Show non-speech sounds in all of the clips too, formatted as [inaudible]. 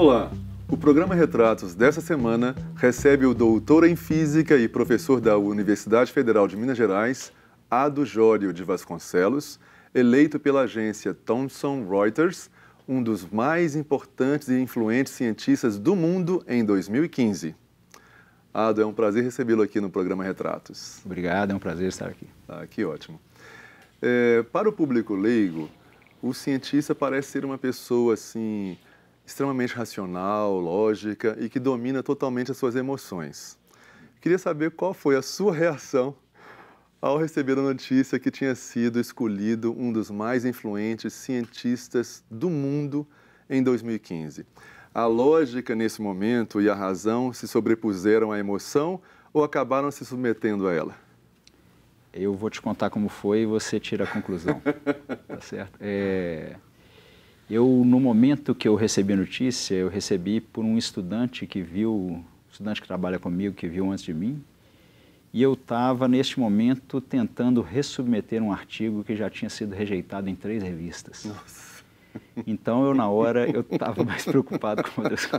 Olá! O programa Retratos dessa semana recebe o doutor em Física e professor da Universidade Federal de Minas Gerais, Ado Jório de Vasconcelos, eleito pela agência Thomson Reuters um dos mais importantes e influentes cientistas do mundo em 2015. Ado, é um prazer recebê-lo aqui no programa Retratos. Obrigado, é um prazer estar aqui. Ah, que ótimo. É, para o público leigo, o cientista parece ser uma pessoa assim extremamente racional, lógica e que domina totalmente as suas emoções. Queria saber qual foi a sua reação ao receber a notícia que tinha sido escolhido um dos mais influentes cientistas do mundo em 2015. A lógica nesse momento e a razão se sobrepuseram à emoção ou acabaram se submetendo a ela? Eu vou te contar como foi e você tira a conclusão. [laughs] tá certo? É... Eu, no momento que eu recebi a notícia, eu recebi por um estudante que viu, um estudante que trabalha comigo, que viu antes de mim, e eu estava, neste momento, tentando ressubmeter um artigo que já tinha sido rejeitado em três revistas. Nossa. Então, eu, na hora, eu estava mais preocupado com a coisas.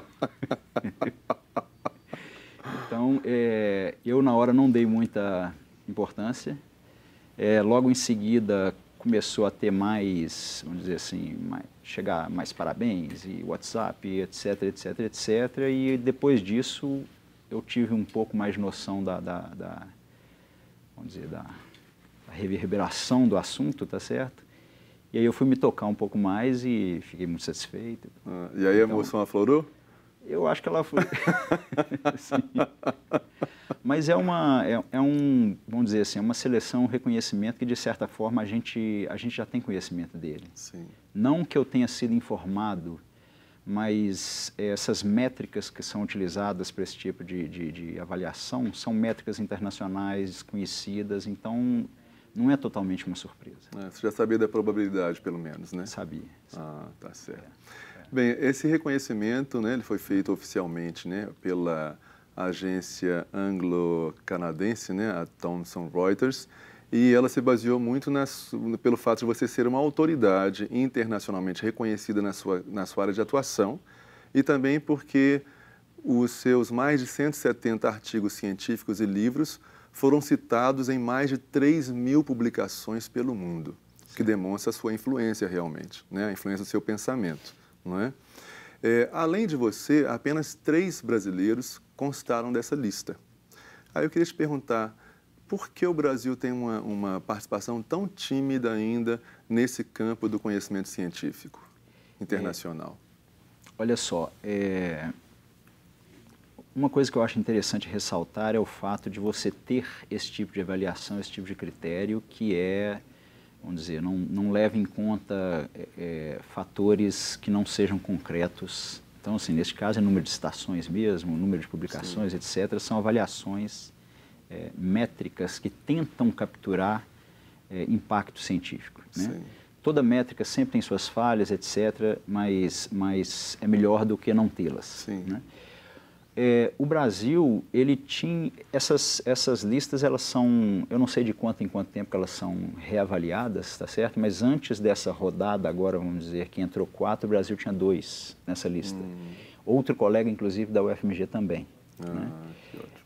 Então, é, eu, na hora, não dei muita importância. É, logo em seguida, começou a ter mais, vamos dizer assim, mais, chegar mais parabéns e WhatsApp, etc, etc, etc. E depois disso eu tive um pouco mais de noção da, da, da vamos dizer, da, da, reverberação do assunto, tá certo? E aí eu fui me tocar um pouco mais e fiquei muito satisfeito. Ah, e aí então, a emoção aflorou? Eu acho que ela foi. [laughs] Mas é uma, é, é, um, vamos dizer assim, é uma seleção, um reconhecimento que de certa forma a gente, a gente já tem conhecimento dele. Sim. Não que eu tenha sido informado, mas essas métricas que são utilizadas para esse tipo de, de, de avaliação são métricas internacionais conhecidas, então não é totalmente uma surpresa. É, você já sabia da probabilidade, pelo menos, né? Sabia. Ah, tá certo. É. Bem, esse reconhecimento né, ele foi feito oficialmente né, pela agência anglo-canadense, né, a Thomson Reuters, e ela se baseou muito nas pelo fato de você ser uma autoridade internacionalmente reconhecida na sua, na sua área de atuação e também porque os seus mais de 170 artigos científicos e livros foram citados em mais de 3 mil publicações pelo mundo, que demonstra a sua influência realmente, né? a influência do seu pensamento. Não é? É, além de você, apenas três brasileiros constaram dessa lista. Aí eu queria te perguntar, por que o Brasil tem uma, uma participação tão tímida ainda nesse campo do conhecimento científico internacional? É, olha só, é, uma coisa que eu acho interessante ressaltar é o fato de você ter esse tipo de avaliação, esse tipo de critério que é vamos dizer, não, não leva em conta é, é, fatores que não sejam concretos. Então, assim, neste caso, é número de estações mesmo, número de publicações, Sim. etc., são avaliações é, métricas que tentam capturar é, impacto científico. Né? Toda métrica sempre tem suas falhas, etc., mas, mas é melhor do que não tê-las. Né? é, o Brasil, ele tinha, essas, essas listas, elas são, eu não sei de quanto em quanto tempo elas são reavaliadas, tá certo? Mas antes dessa rodada agora, vamos dizer, que entrou quatro, o Brasil tinha dois nessa lista. Hum. Outro colega, inclusive, da UFMG também. Ah, né?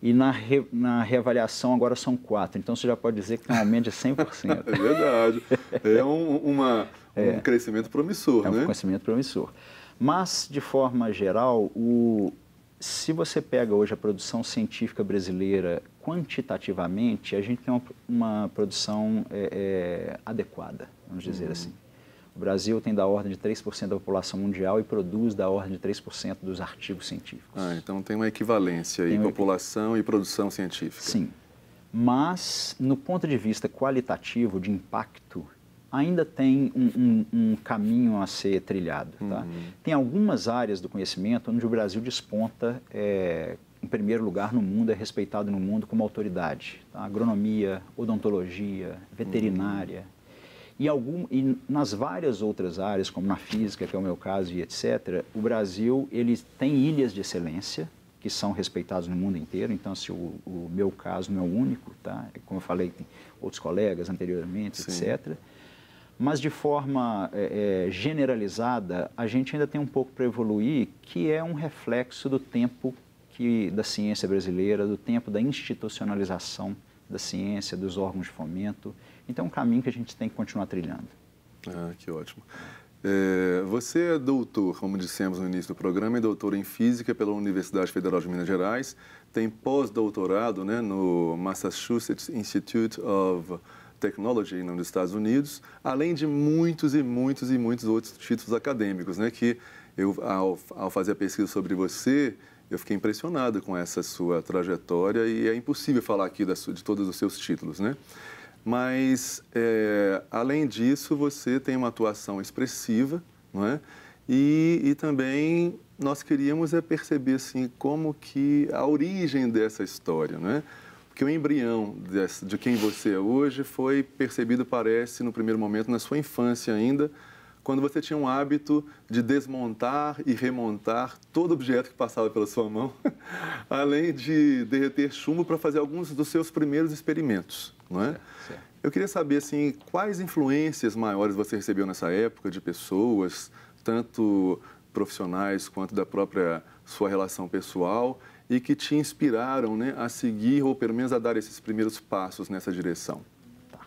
E na, re, na reavaliação agora são quatro, então você já pode dizer que tem um aumento de 100%. [laughs] é verdade, é um, uma, [laughs] é. um é, crescimento promissor, é né? um crescimento promissor. Mas, de forma geral, o, se você pega hoje a produção científica brasileira quantitativamente, a gente tem uma, uma produção é, é, adequada, vamos dizer uhum. assim. O Brasil tem da ordem de 3% da população mundial e produz da ordem de 3% dos artigos científicos. Ah, então tem uma equivalência tem aí, população e produção científica. Sim. Mas, no ponto de vista qualitativo, de impacto, ainda tem um, um, um caminho a ser trilhado. Tá? Uhum. Tem algumas áreas do conhecimento onde o Brasil desponta é, em primeiro lugar no mundo, é respeitado no mundo como autoridade. Tá? Agronomia, odontologia, veterinária. Uhum. E, algum, e nas várias outras áreas, como na física, que é o meu caso, e etc., o Brasil ele tem ilhas de excelência que são respeitados no mundo inteiro. Então, se o, o meu caso não é o único, tá? como eu falei, tem outros colegas anteriormente, Sim. etc mas de forma é, é, generalizada, a gente ainda tem um pouco para evoluir, que é um reflexo do tempo que, da ciência brasileira, do tempo da institucionalização da ciência, dos órgãos de fomento. Então, é um caminho que a gente tem que continuar trilhando. Ah, que ótimo. É, você é doutor, como dissemos no início do programa, é doutor em Física pela Universidade Federal de Minas Gerais, tem pós-doutorado né, no Massachusetts Institute of Technology nos Estados Unidos, além de muitos e muitos e muitos outros títulos acadêmicos, né? Que eu, ao, ao fazer a pesquisa sobre você, eu fiquei impressionado com essa sua trajetória e é impossível falar aqui de todos os seus títulos, né? Mas, é, além disso, você tem uma atuação expressiva, não é? E, e, também nós queríamos é perceber assim como que a origem dessa história, né? Porque o embrião de quem você é hoje foi percebido, parece, no primeiro momento, na sua infância ainda, quando você tinha um hábito de desmontar e remontar todo objeto que passava pela sua mão, [laughs] além de derreter chumbo para fazer alguns dos seus primeiros experimentos, não é? Eu queria saber assim, quais influências maiores você recebeu nessa época de pessoas, tanto profissionais quanto da própria sua relação pessoal, e que te inspiraram né, a seguir ou pelo menos a dar esses primeiros passos nessa direção? Tá.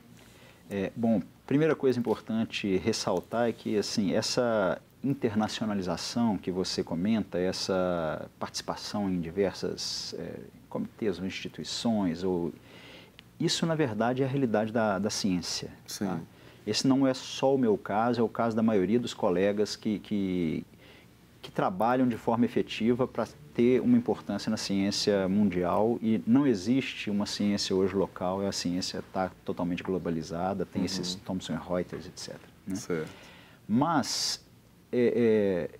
É, bom, primeira coisa importante ressaltar é que assim essa internacionalização que você comenta, essa participação em diversas é, comitês ou instituições, ou isso na verdade é a realidade da, da ciência. Tá? Sim. Tá? Esse não é só o meu caso, é o caso da maioria dos colegas que, que, que trabalham de forma efetiva para ter uma importância na ciência mundial e não existe uma ciência hoje local, a ciência está totalmente globalizada, tem uhum. esses Thomson Reuters, etc. Né? Certo. Mas é, é,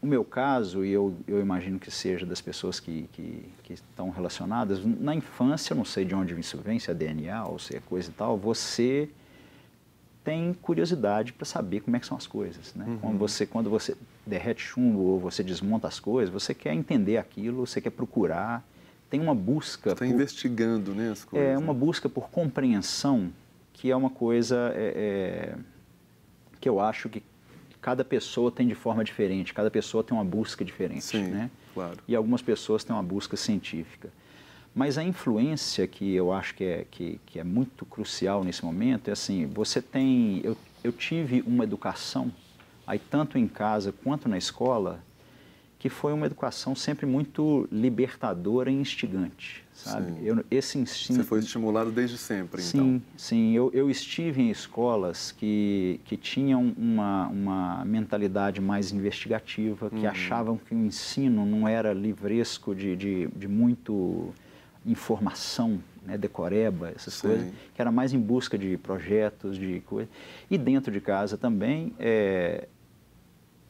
o meu caso, e eu, eu, imagino que seja das pessoas que, que, que, estão relacionadas, na infância, não sei de onde isso vem, se é DNA ou se é coisa e tal, você tem curiosidade para saber como é que são as coisas. Né? Uhum. Quando, você, quando você derrete chumbo ou você desmonta as coisas, você quer entender aquilo, você quer procurar, tem uma busca... Você está investigando né, as é, coisas. É, uma né? busca por compreensão, que é uma coisa é, é, que eu acho que cada pessoa tem de forma diferente, cada pessoa tem uma busca diferente. Sim, né? claro. E algumas pessoas têm uma busca científica. Mas a influência que eu acho que é, que, que é muito crucial nesse momento é assim, você tem... Eu, eu tive uma educação, aí tanto em casa quanto na escola, que foi uma educação sempre muito libertadora e instigante, sabe? Eu, esse instinto... Você foi estimulado desde sempre, sim, então? Sim, sim. Eu, eu estive em escolas que, que tinham uma, uma mentalidade mais investigativa, que uhum. achavam que o ensino não era livresco de, de, de muito informação, né, decoreba, essas Sim. coisas, que era mais em busca de projetos, de coisas. E dentro de casa também, é,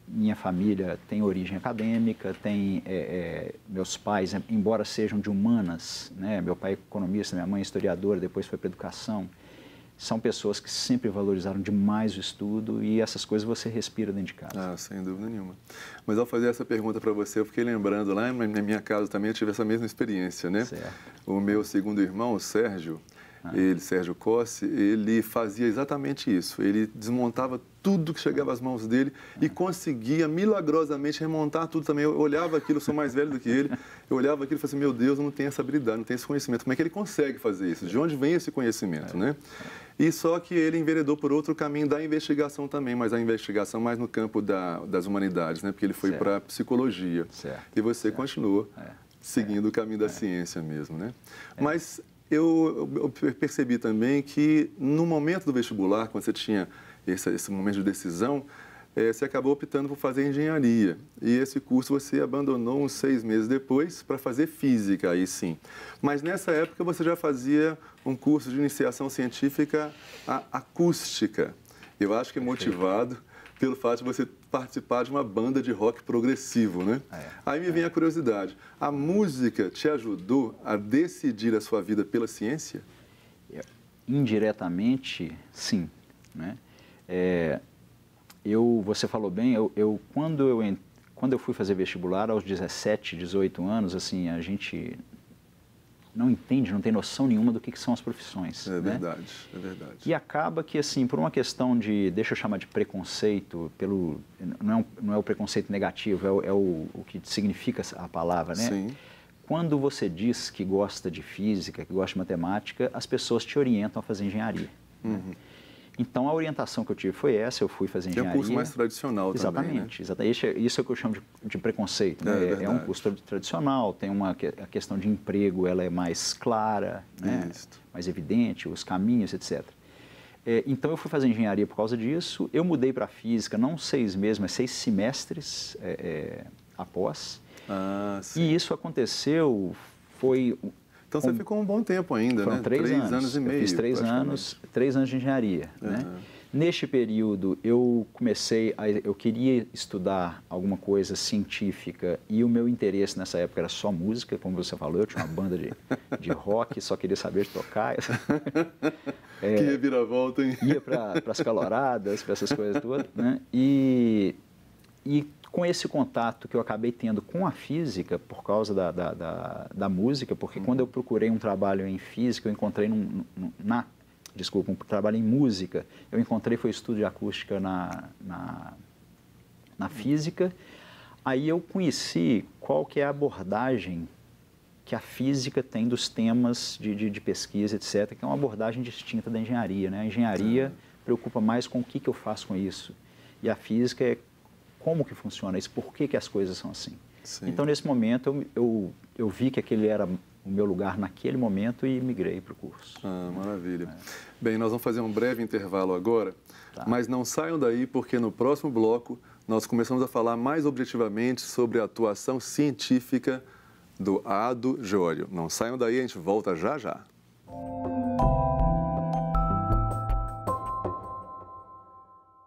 minha família tem origem acadêmica, tem é, é, meus pais, embora sejam de humanas, né, meu pai é economista, minha mãe é historiadora, depois foi para educação, são pessoas que sempre valorizaram demais o estudo e essas coisas você respira dentro de casa. Ah, sem dúvida nenhuma. Mas ao fazer essa pergunta para você, eu fiquei lembrando, lá na minha casa também eu tive essa mesma experiência, né? Certo. O meu segundo irmão, o Sérgio, é. ele, Sérgio Cossi, ele fazia exatamente isso. Ele desmontava tudo que chegava às mãos dele e é. conseguia milagrosamente remontar tudo também. Eu olhava aquilo, eu sou mais velho do que ele, eu olhava aquilo e falei assim, meu Deus, eu não tenho essa habilidade, não tenho esse conhecimento. Como é que ele consegue fazer isso? De onde vem esse conhecimento, é. né? E só que ele enveredou por outro caminho da investigação também, mas a investigação mais no campo da, das humanidades, né? Porque ele foi para psicologia. Certo. E você certo. continuou. É seguindo é, o caminho da é. ciência mesmo, né? É. Mas eu, eu percebi também que no momento do vestibular, quando você tinha esse, esse momento de decisão, é, você acabou optando por fazer engenharia. E esse curso você abandonou uns seis meses depois para fazer física, aí sim. Mas nessa época você já fazia um curso de iniciação científica acústica. Eu acho que motivado pelo fato de você participar de uma banda de rock progressivo, né? Ah, é, Aí me vem a é. curiosidade, a música te ajudou a decidir a sua vida pela ciência? É, indiretamente, sim, né? É, eu, você falou bem, eu, eu quando eu quando eu fui fazer vestibular, aos 17, 18 anos, assim, a gente não entende, não tem noção nenhuma do que, que são as profissões. É né? verdade, é verdade. E acaba que, assim, por uma questão de, deixa eu chamar de preconceito, pelo, não, é, um, não é o preconceito negativo, é, o, é o, o, que significa a palavra, né? Sim. Quando você diz que gosta de física, que gosta de matemática, as pessoas te orientam a fazer engenharia. Né? Uhum. Né? Então, a orientação que eu tive foi essa, eu fui fazer é engenharia. É um curso mais tradicional exatamente, também, né? Exatamente, é, isso é o que eu chamo de, de preconceito. É, né? é, é, um curso tradicional, tem uma a questão de emprego, ela é mais clara, né? mais evidente, os caminhos, etc. É, então, eu fui fazer engenharia por causa disso, eu mudei para física, não seis meses, mas seis semestres é, após. Ah, e isso aconteceu, foi então você ficou um bom tempo ainda, foram né? Três, três anos. anos. e meio. Eu fiz três anos, três anos de engenharia. Uhum. Né? Neste período eu comecei a, eu queria estudar alguma coisa científica e o meu interesse nessa época era só música, como você falou, eu tinha uma banda de, de rock, só queria saber tocar. [laughs] é, que volta, hein? Ia para as caloradas, para essas coisas todas, né? E, e com esse contato que eu acabei tendo com a física, por causa da, da, da, da música, porque uhum. quando eu procurei um trabalho em física, eu encontrei num, num, na, desculpa, um trabalho em música, eu encontrei, foi estudo de acústica na, na, na física, aí eu conheci qual que é a abordagem que a física tem dos temas de, de, de, pesquisa, etc., que é uma abordagem distinta da engenharia. Né? A engenharia tá. preocupa mais com o que, que eu faço com isso. E a física é como que funciona isso, por que, que as coisas são assim. Sim. Então, nesse momento, eu, eu, eu, vi que aquele era o meu lugar naquele momento e migrei para o curso. Ah, né? maravilha. É. Bem, nós vamos fazer um breve intervalo agora, tá. mas não saiam daí porque no próximo bloco nós começamos a falar mais objetivamente sobre a atuação científica do Ado Joio. Não saiam daí, a gente volta já já.